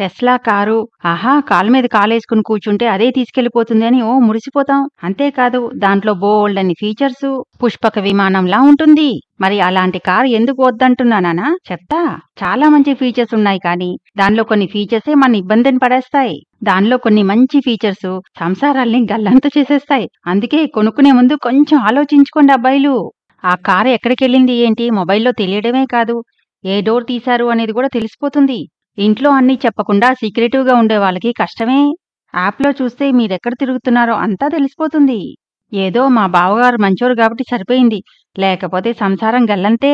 Tesla car ఆహా కాలు మీద కాలేసుకుని కూర్చుంటే అదే తీసుకెళ్లిపోతుంది అని ఓ మురిసిపోతాం అంతేకాదు దాంట్లో బోల్డ్ అని ఫీచర్స్ పుష్పక విమానంలా ఉంటుంది మరి అలాంటి కారు ఎందుకు వద్దంటున్నానా చెప్తా చాలా మంచి ఫీచర్స్ ఉన్నాయి కానీ దానిలో కొన్ని ఫీచర్సే మన ఇబ్బందిని పడేస్తాయి దానిలో కొన్ని మంచి ఫీచర్స్ సంసారాల్ని గల్లంత చేసేస్తాయి అందుకే కొనుక్కునే ముందు కొంచెం ఆలోచించుకోండి అబ్బాయిలు ఆ కారు ఎక్కడికెళ్ళింది ఏంటి మొబైల్లో తెలియడమే కాదు ఏ డోర్ తీశారు అనేది కూడా తెలిసిపోతుంది ఇంట్లో అన్నీ చెప్పకుండా సీక్రెటివ్గా ఉండే వాళ్ళకి కష్టమే యాప్లో చూస్తే మీరెక్కడ తిరుగుతున్నారో అంతా తెలిసిపోతుంది ఏదో మా బావగారు మంచోరు కాబట్టి సరిపోయింది లేకపోతే సంసారం గల్లంతే